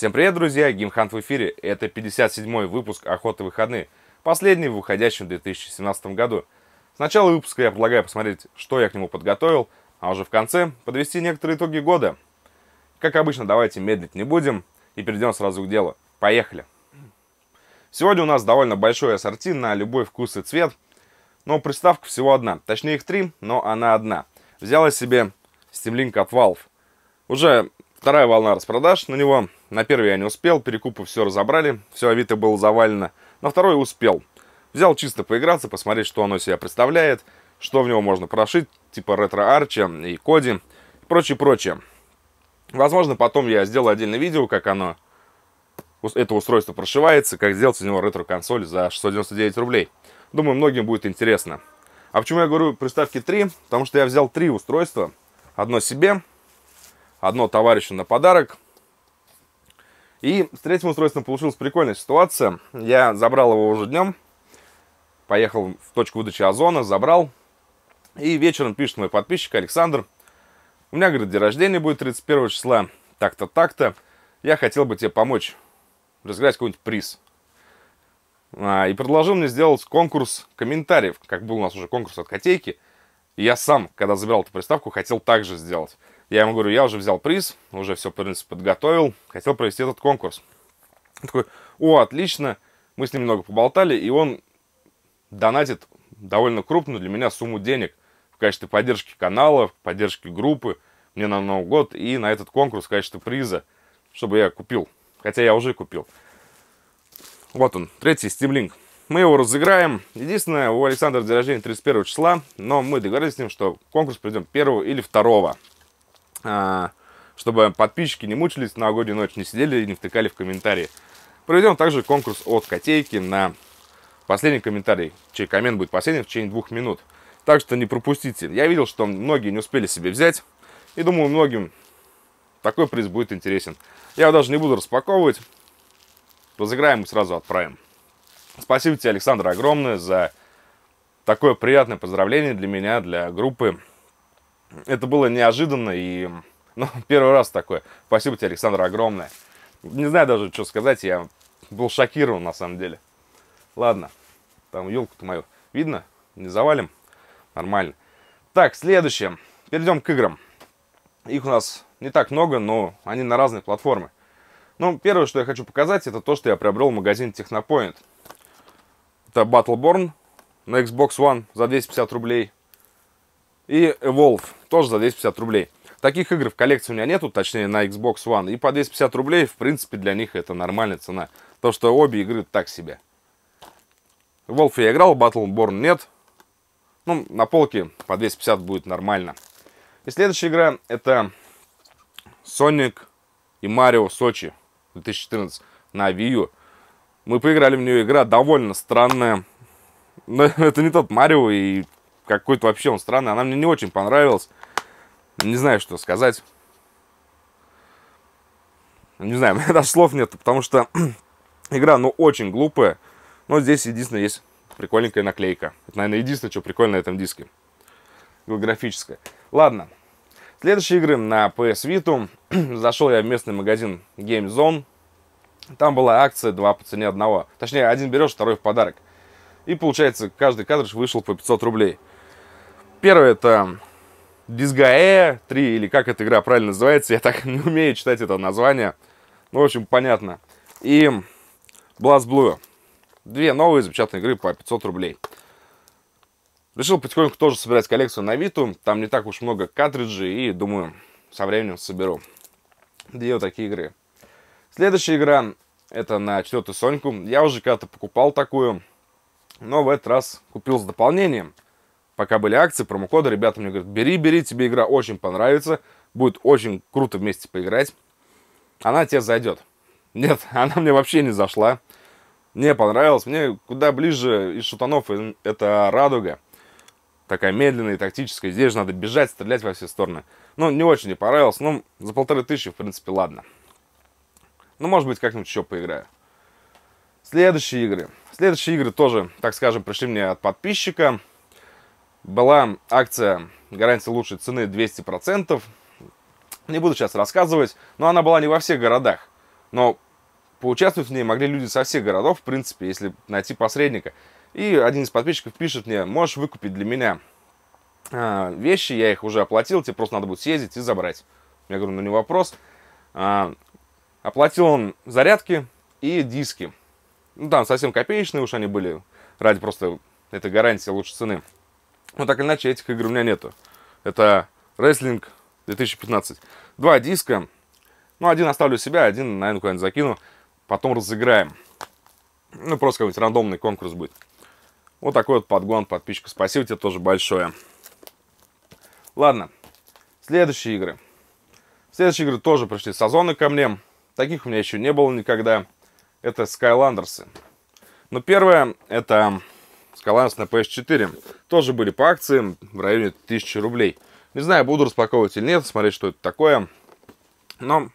Всем привет, друзья! Гимхант в эфире. Это 57-й выпуск «Охоты выходные», последний в выходящем в 2017 году. С начала выпуска я предлагаю посмотреть, что я к нему подготовил, а уже в конце подвести некоторые итоги года. Как обычно, давайте медлить не будем и перейдем сразу к делу. Поехали! Сегодня у нас довольно большой ассорти на любой вкус и цвет, но приставка всего одна. Точнее их три, но она одна. Взяла себе Steam Link от Valve. Уже Вторая волна распродаж на него. На первый я не успел, перекупы все разобрали, все Авито было завалено. На второй успел. Взял чисто поиграться, посмотреть, что оно себя представляет, что в него можно прошить, типа ретро-арча и коди, и прочее, прочее. Возможно, потом я сделаю отдельное видео, как оно, это устройство прошивается, как сделать из него ретро-консоль за 699 рублей. Думаю, многим будет интересно. А почему я говорю приставки 3? Потому что я взял три устройства. Одно себе, одно товарищу на подарок. И с третьим устройством получилась прикольная ситуация. Я забрал его уже днем, поехал в точку выдачи озона, забрал. И вечером пишет мой подписчик Александр. У меня, говорит, день рождения будет 31 числа, так-то, так-то. Я хотел бы тебе помочь разыграть какой-нибудь приз. А, и предложил мне сделать конкурс комментариев, как был у нас уже конкурс от котейки. И я сам, когда забирал эту приставку, хотел также сделать. Я ему говорю, я уже взял приз, уже все, в принципе, подготовил, хотел провести этот конкурс. Он такой, о, отлично, мы с ним немного поболтали, и он донатит довольно крупную для меня сумму денег в качестве поддержки канала, в поддержки группы, мне на Новый год и на этот конкурс в качестве приза, чтобы я купил. Хотя я уже купил. Вот он, третий Steam Link. Мы его разыграем. Единственное, у Александра день рождения 31 числа, но мы договорились с ним, что конкурс придем 1 или 2. А, чтобы подписчики не мучились на новогоднюю ночь, не сидели и не втыкали в комментарии. Проведем также конкурс от Котейки на последний комментарий, чей коммент будет последний в течение двух минут. Так что не пропустите. Я видел, что многие не успели себе взять, и думаю, многим такой приз будет интересен. Я его даже не буду распаковывать. Разыграем и сразу отправим. Спасибо тебе, Александр, огромное за такое приятное поздравление для меня, для группы это было неожиданно и ну, первый раз такое. Спасибо тебе, Александр, огромное. Не знаю даже, что сказать, я был шокирован на самом деле. Ладно, там елку-то мою видно, не завалим, нормально. Так, следующее, перейдем к играм. Их у нас не так много, но они на разные платформы. Ну, первое, что я хочу показать, это то, что я приобрел в магазине Technopoint. Это Battleborn на Xbox One за 250 рублей – и Evolve, тоже за 250 рублей. Таких игр в коллекции у меня нету, точнее на Xbox One. И по 250 рублей, в принципе, для них это нормальная цена. То, что обе игры так себе. Волф я играл, Battleborn нет. Ну, на полке по 250 будет нормально. И следующая игра это Sonic и Марио Сочи 2014 на Wii U. Мы поиграли в нее, игра довольно странная. Но это не тот Марио и какой-то вообще он странный. Она мне не очень понравилась. Не знаю, что сказать. Не знаю, у меня даже слов нет, потому что игра, ну, очень глупая. Но здесь единственное есть прикольненькая наклейка. Это, наверное, единственное, что прикольно на этом диске. Голографическое. Ладно. Следующие игры на PS Vita. Зашел я в местный магазин Game Zone. Там была акция 2 по цене одного. Точнее, один берешь, второй в подарок. И получается, каждый кадр вышел по 500 рублей. Первое это Дисгаэ 3, или как эта игра правильно называется, я так не умею читать это название. Ну, в общем, понятно. И Blast Blue. Две новые запечатанные игры по 500 рублей. Решил потихоньку тоже собирать коллекцию на Виту. Там не так уж много картриджей, и, думаю, со временем соберу. Две вот такие игры. Следующая игра, это на четвертую Соньку. Я уже когда-то покупал такую, но в этот раз купил с дополнением – пока были акции, промокоды, ребята мне говорят, бери, бери, тебе игра очень понравится, будет очень круто вместе поиграть, она тебе зайдет. Нет, она мне вообще не зашла, не понравилось, мне куда ближе из шутанов это «Радуга», такая медленная и тактическая, здесь же надо бежать, стрелять во все стороны. Ну, не очень не понравилось, но ну, за полторы тысячи, в принципе, ладно. Ну, может быть, как-нибудь еще поиграю. Следующие игры. Следующие игры тоже, так скажем, пришли мне от подписчика была акция гарантия лучшей цены 200%. Не буду сейчас рассказывать, но она была не во всех городах. Но поучаствовать в ней могли люди со всех городов, в принципе, если найти посредника. И один из подписчиков пишет мне, можешь выкупить для меня а, вещи, я их уже оплатил, тебе просто надо будет съездить и забрать. Я говорю, ну не вопрос. А, оплатил он зарядки и диски. Ну там совсем копеечные уж они были, ради просто этой гарантии лучшей цены. Но ну, так или иначе, этих игр у меня нету. Это Wrestling 2015. Два диска. Ну, один оставлю себя, один, наверное, куда-нибудь закину. Потом разыграем. Ну, просто какой-нибудь рандомный конкурс будет. Вот такой вот подгон подписчика. Спасибо тебе тоже большое. Ладно. Следующие игры. Следующие игры тоже пришли сезоны ко мне. Таких у меня еще не было никогда. Это Skylanders. Но ну, первое это Скаланс на PS4. Тоже были по акциям в районе 1000 рублей. Не знаю, буду распаковывать или нет, смотреть, что это такое. Но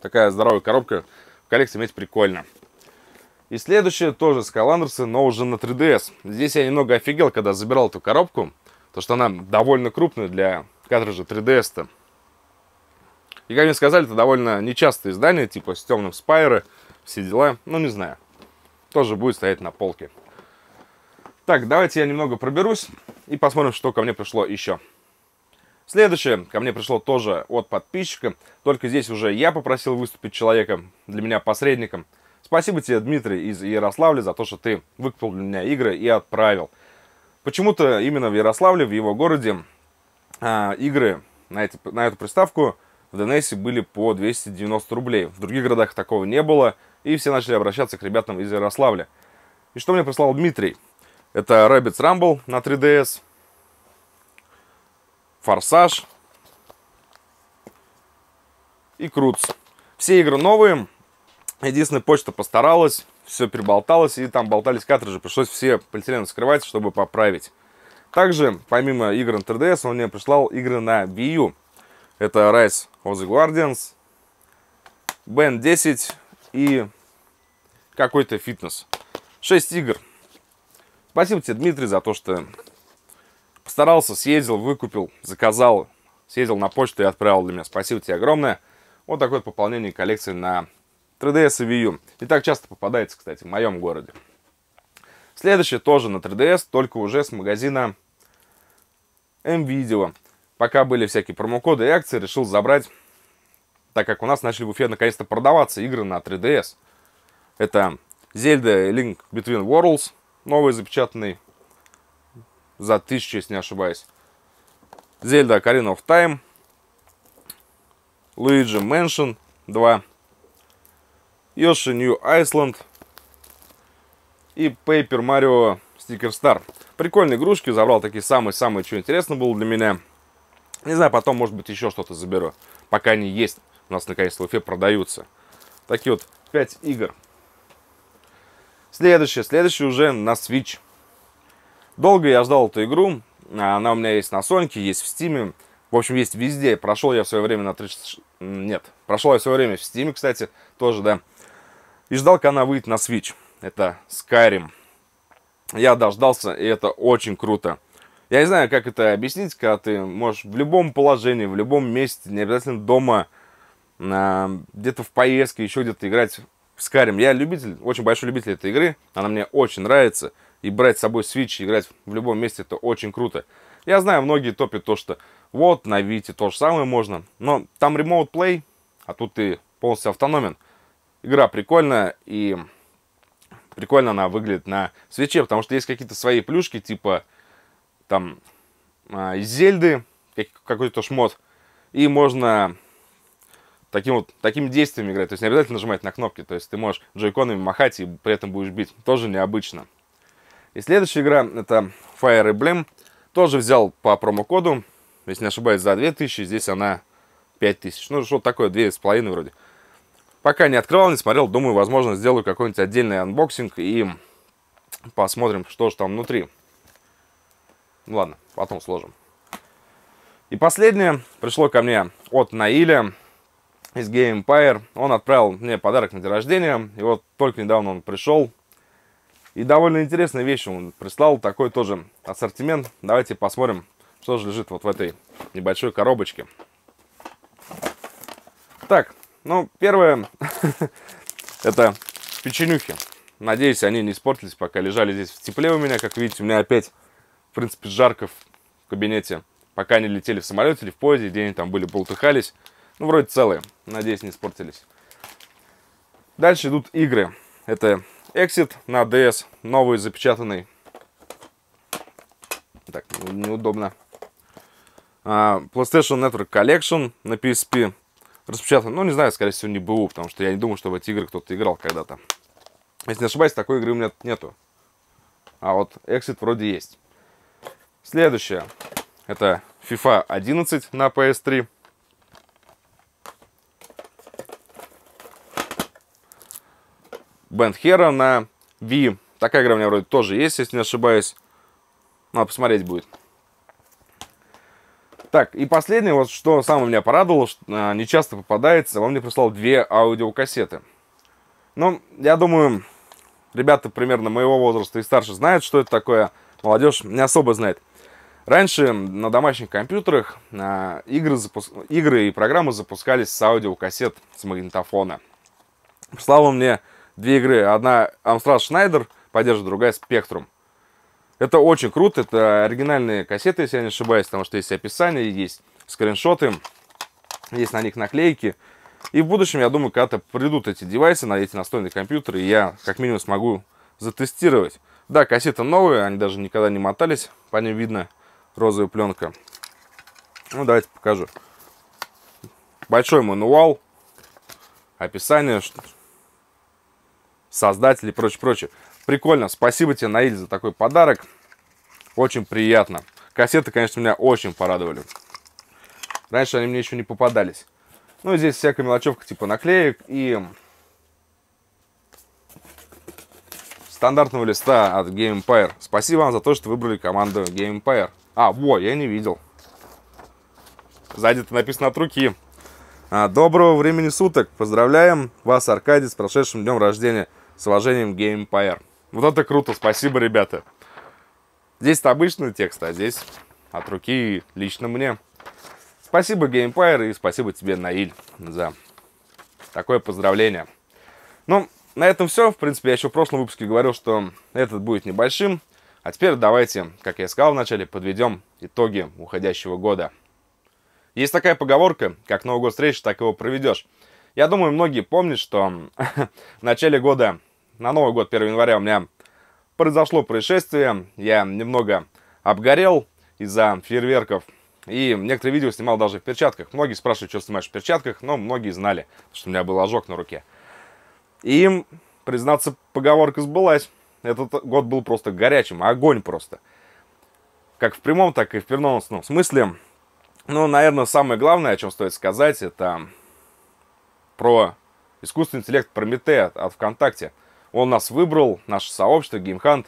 такая здоровая коробка в коллекции иметь прикольно. И следующее тоже Skylanders, но уже на 3DS. Здесь я немного офигел, когда забирал эту коробку, то что она довольно крупная для картриджа 3DS-то. И, как мне сказали, это довольно нечастое издание, типа с темным спайры, все дела, ну не знаю. Тоже будет стоять на полке. Так, давайте я немного проберусь и посмотрим, что ко мне пришло еще. Следующее ко мне пришло тоже от подписчика, только здесь уже я попросил выступить человеком, для меня посредником. Спасибо тебе, Дмитрий, из Ярославля, за то, что ты выкупил для меня игры и отправил. Почему-то именно в Ярославле, в его городе, а, игры на, эти, на эту приставку в Донессе были по 290 рублей. В других городах такого не было, и все начали обращаться к ребятам из Ярославля. И что мне прислал Дмитрий? Это Rabbids Rumble на 3DS, Форсаж и Крутс. Все игры новые. Единственное, почта постаралась, все переболталось, и там болтались картриджи. Пришлось все полиэтилены скрывать, чтобы поправить. Также, помимо игр на 3DS, он мне прислал игры на Wii U. Это Rise of the Guardians, Ben 10 и какой-то фитнес. 6 игр. Спасибо тебе, Дмитрий, за то, что постарался, съездил, выкупил, заказал, съездил на почту и отправил для меня. Спасибо тебе огромное. Вот такое вот пополнение коллекции на 3DS и Wii U. И так часто попадается, кстати, в моем городе. Следующее тоже на 3DS, только уже с магазина m Пока были всякие промокоды и акции, решил забрать, так как у нас начали в Уфе наконец-то продаваться игры на 3DS. Это Zelda Link Between Worlds, Новый запечатанный за тысячу если не ошибаюсь. Зельда Ocarina of Time. Luigi Mansion 2. Yoshi New Iceland. И Пейпер Марио Стикер Стар. Прикольные игрушки, забрал такие самые-самые, что интересно было для меня. Не знаю, потом, может быть, еще что-то заберу. Пока они есть, у нас наконец-то в Уфе продаются. Такие вот 5 игр. Следующее, следующее уже на Switch. Долго я ждал эту игру. Она у меня есть на Соньке, есть в Стиме. В общем, есть везде. Прошел я в свое время на 36... Нет, прошел я в свое время в Стиме, кстати, тоже, да. И ждал, когда она выйдет на Switch. Это Skyrim. Я дождался, и это очень круто. Я не знаю, как это объяснить, когда ты можешь в любом положении, в любом месте, не обязательно дома, а, где-то в поездке, еще где-то играть Скарим. Я любитель, очень большой любитель этой игры. Она мне очень нравится. И брать с собой Switch и играть в любом месте, это очень круто. Я знаю, многие топят то, что вот на Вите то же самое можно. Но там Remote Play, а тут ты полностью автономен. Игра прикольная и прикольно она выглядит на свече, потому что есть какие-то свои плюшки, типа там а, Зельды, какой-то шмот. И можно таким вот таким действием играть. То есть не обязательно нажимать на кнопки. То есть ты можешь джойконами махать и при этом будешь бить. Тоже необычно. И следующая игра это Fire Emblem. Тоже взял по промокоду, если не ошибаюсь, за 2000. Здесь она 5000. Ну, что такое, 2,5 вроде. Пока не открывал, не смотрел. Думаю, возможно, сделаю какой-нибудь отдельный анбоксинг и посмотрим, что же там внутри. Ну, ладно, потом сложим. И последнее пришло ко мне от Наиля из Game Empire. Он отправил мне подарок на день рождения. И вот только недавно он пришел. И довольно интересная вещь он прислал. Такой тоже ассортимент. Давайте посмотрим, что же лежит вот в этой небольшой коробочке. Так, ну, первое, это печенюхи. Надеюсь, они не испортились, пока лежали здесь в тепле у меня. Как видите, у меня опять, в принципе, жарко в кабинете. Пока они летели в самолете или в поезде, где они там были, болтыхались. Ну, вроде целые. Надеюсь, не испортились. Дальше идут игры. Это Exit на DS, новый запечатанный. Так, неудобно. А, PlayStation Network Collection на PSP. Распечатан, ну не знаю, скорее всего не БУ, потому что я не думаю, что в эти игры кто-то играл когда-то. Если не ошибаюсь, такой игры у меня нету. А вот Exit вроде есть. Следующее. Это FIFA 11 на PS3. Бендхера на V. Такая игра у меня вроде тоже есть, если не ошибаюсь. Надо ну, посмотреть будет. Так, и последнее, вот что самое меня порадовало, что, а, не часто попадается, он мне прислал две аудиокассеты. Ну, я думаю, ребята примерно моего возраста и старше знают, что это такое. Молодежь не особо знает. Раньше на домашних компьютерах а, игры, запуск... игры и программы запускались с аудиокассет с магнитофона. Слава мне две игры. Одна Amstrad Schneider поддерживает, другая Spectrum. Это очень круто, это оригинальные кассеты, если я не ошибаюсь, потому что есть описание, есть скриншоты, есть на них наклейки. И в будущем, я думаю, когда-то придут эти девайсы на эти настольные компьютеры, и я как минимум смогу затестировать. Да, кассеты новые, они даже никогда не мотались, по ним видно розовая пленка. Ну, давайте покажу. Большой мануал, описание, создателей и прочее, прочее. Прикольно. Спасибо тебе, Наиль, за такой подарок. Очень приятно. Кассеты, конечно, меня очень порадовали. Раньше они мне еще не попадались. Ну, и здесь всякая мелочевка типа наклеек и стандартного листа от Game Empire. Спасибо вам за то, что выбрали команду Game Empire. А, во, я не видел. Сзади-то написано от руки. А, доброго времени суток. Поздравляем вас, Аркадий, с прошедшим днем рождения. С уважением, Game Empire. Вот это круто, спасибо, ребята. Здесь-то обычный текст, а здесь от руки лично мне. Спасибо, Game Геймпайр, и спасибо тебе, Наиль, за такое поздравление. Ну, на этом все. В принципе, я еще в прошлом выпуске говорил, что этот будет небольшим. А теперь давайте, как я сказал вначале, подведем итоги уходящего года. Есть такая поговорка, как Новый год встретишь, так его проведешь. Я думаю, многие помнят, что в начале года на Новый год, 1 января, у меня произошло происшествие. Я немного обгорел из-за фейерверков. И некоторые видео снимал даже в перчатках. Многие спрашивают, что снимаешь в перчатках, но многие знали, что у меня был ожог на руке. И, признаться, поговорка сбылась. Этот год был просто горячим, огонь просто. Как в прямом, так и в переносном смысле. Ну, наверное, самое главное, о чем стоит сказать, это про искусственный интеллект Прометея от ВКонтакте – он нас выбрал, наше сообщество GameHunt,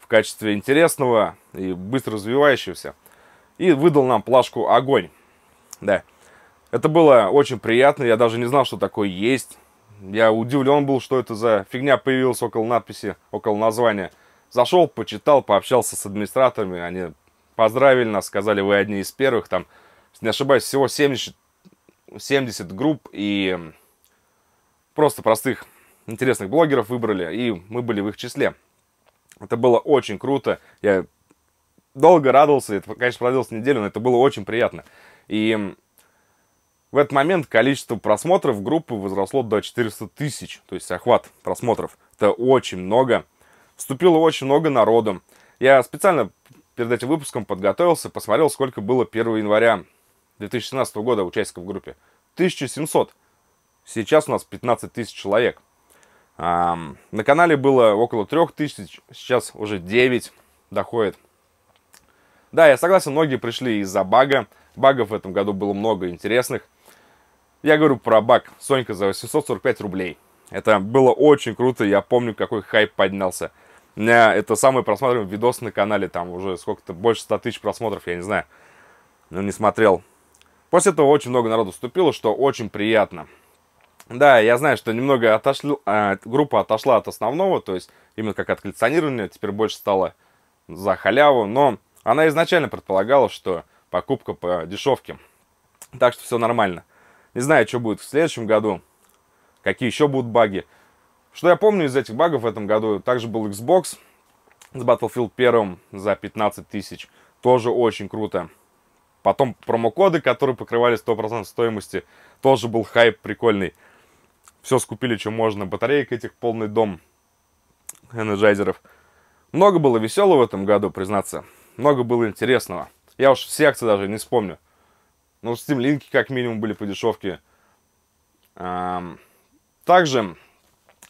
в качестве интересного и быстро развивающегося. И выдал нам плашку «Огонь». Да. Это было очень приятно, я даже не знал, что такое есть. Я удивлен был, что это за фигня появилась около надписи, около названия. Зашел, почитал, пообщался с администраторами, они поздравили нас, сказали, вы одни из первых, там, не ошибаюсь, всего 70, 70 групп и просто простых интересных блогеров выбрали, и мы были в их числе. Это было очень круто. Я долго радовался, это, конечно, продлилось неделю, но это было очень приятно. И в этот момент количество просмотров группы возросло до 400 тысяч, то есть охват просмотров. Это очень много. Вступило очень много народу. Я специально перед этим выпуском подготовился, посмотрел, сколько было 1 января 2017 года участников в группе. 1700. Сейчас у нас 15 тысяч человек. На канале было около 3000, сейчас уже 9 доходит. Да, я согласен, многие пришли из-за бага. Багов в этом году было много интересных. Я говорю про баг Сонька за 845 рублей. Это было очень круто, я помню, какой хайп поднялся. У э, меня это самый просматриваемый видос на канале, там уже сколько-то, больше 100 тысяч просмотров, я не знаю. Но не смотрел. После этого очень много народу вступило, что очень приятно. Да, я знаю, что немного отошли, э, группа отошла от основного, то есть именно как от коллекционирования, теперь больше стало за халяву, но она изначально предполагала, что покупка по дешевке. Так что все нормально. Не знаю, что будет в следующем году, какие еще будут баги. Что я помню из этих багов в этом году, также был Xbox с Battlefield 1 за 15 тысяч. Тоже очень круто. Потом промокоды, которые покрывали 100% стоимости, тоже был хайп прикольный. Все скупили, что можно. Батареек этих полный дом. Энерджайзеров. Много было веселого в этом году, признаться. Много было интересного. Я уж все акции даже не вспомню. Ну, стимлинки как минимум были по дешевке. Также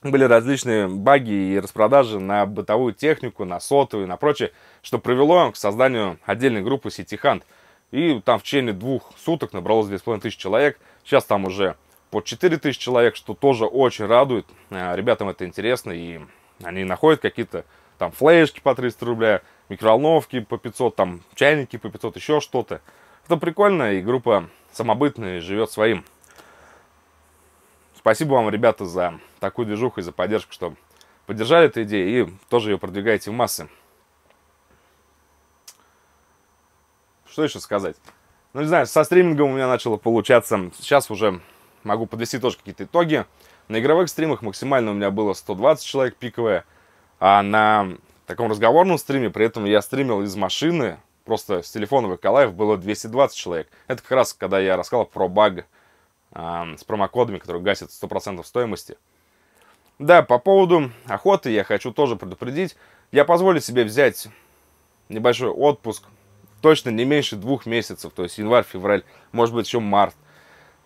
были различные баги и распродажи на бытовую технику, на сотовые, на прочее, что привело к созданию отдельной группы City Хант. И там в течение двух суток набралось 2500 человек. Сейчас там уже по 4000 человек, что тоже очень радует. Э, ребятам это интересно, и они находят какие-то там флешки по 300 рубля, микроволновки по 500, там чайники по 500, еще что-то. Это прикольно, и группа самобытная, живет своим. Спасибо вам, ребята, за такую движуху и за поддержку, что поддержали эту идею и тоже ее продвигаете в массы. Что еще сказать? Ну, не знаю, со стримингом у меня начало получаться. Сейчас уже могу подвести тоже какие-то итоги. На игровых стримах максимально у меня было 120 человек пиковые, а на таком разговорном стриме, при этом я стримил из машины, просто с телефона ВК Live было 220 человек. Это как раз, когда я рассказал про баг э, с промокодами, которые гасят 100% стоимости. Да, по поводу охоты я хочу тоже предупредить. Я позволю себе взять небольшой отпуск, точно не меньше двух месяцев, то есть январь, февраль, может быть еще март –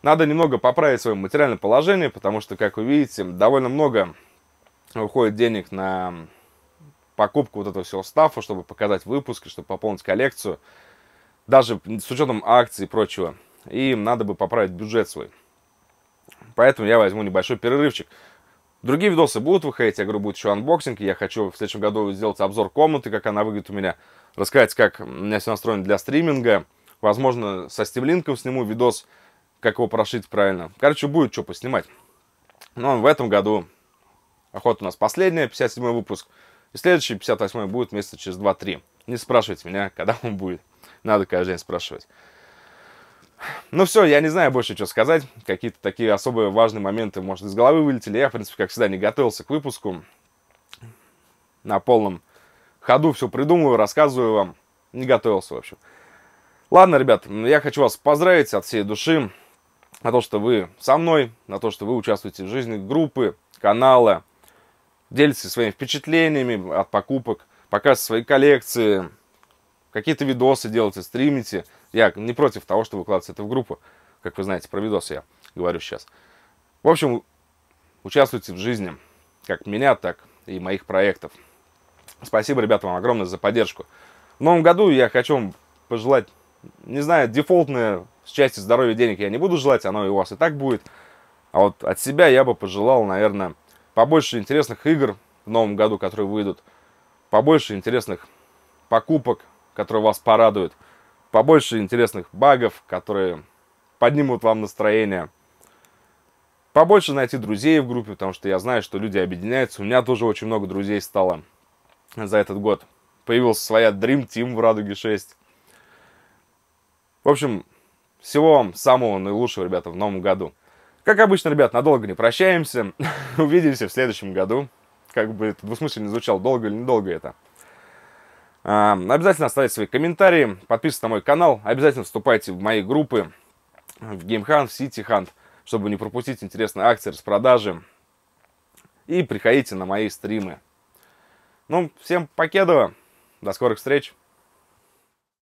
надо немного поправить свое материальное положение, потому что, как вы видите, довольно много уходит денег на покупку вот этого всего стафа, чтобы показать выпуски, чтобы пополнить коллекцию, даже с учетом акций и прочего. И надо бы поправить бюджет свой. Поэтому я возьму небольшой перерывчик. Другие видосы будут выходить, я говорю, будет еще анбоксинг, я хочу в следующем году сделать обзор комнаты, как она выглядит у меня, рассказать, как у меня все настроено для стриминга. Возможно, со Стивлинком сниму видос, как его прошить правильно. Короче, будет что поснимать. Но ну, в этом году охота у нас последняя, 57 выпуск. И следующий, 58 будет месяца через 2-3. Не спрашивайте меня, когда он будет. Надо каждый день спрашивать. Ну все, я не знаю больше, что сказать. Какие-то такие особые важные моменты, может, из головы вылетели. Я, в принципе, как всегда, не готовился к выпуску. На полном ходу все придумываю, рассказываю вам. Не готовился, в общем. Ладно, ребят, я хочу вас поздравить от всей души на то, что вы со мной, на то, что вы участвуете в жизни группы, канала, делитесь своими впечатлениями от покупок, показываете свои коллекции, какие-то видосы делаете, стримите. Я не против того, что выкладывать это в группу. Как вы знаете, про видосы я говорю сейчас. В общем, участвуйте в жизни как меня, так и моих проектов. Спасибо, ребята, вам огромное за поддержку. В новом году я хочу вам пожелать не знаю, дефолтное счастье, здоровье, денег я не буду желать, оно и у вас и так будет. А вот от себя я бы пожелал, наверное, побольше интересных игр в новом году, которые выйдут, побольше интересных покупок, которые вас порадуют, побольше интересных багов, которые поднимут вам настроение. Побольше найти друзей в группе, потому что я знаю, что люди объединяются. У меня тоже очень много друзей стало за этот год. Появился своя Dream Team в Радуге 6. В общем, всего вам самого наилучшего, ребята, в новом году. Как обычно, ребят, надолго не прощаемся. Увидимся в следующем году. Как бы это двусмысленно звучало, долго или недолго это. А, обязательно оставляйте свои комментарии, подписывайтесь на мой канал, обязательно вступайте в мои группы в Game Hunt, в City Hunt, чтобы не пропустить интересные акции, распродажи. И приходите на мои стримы. Ну, всем покедово, до скорых встреч!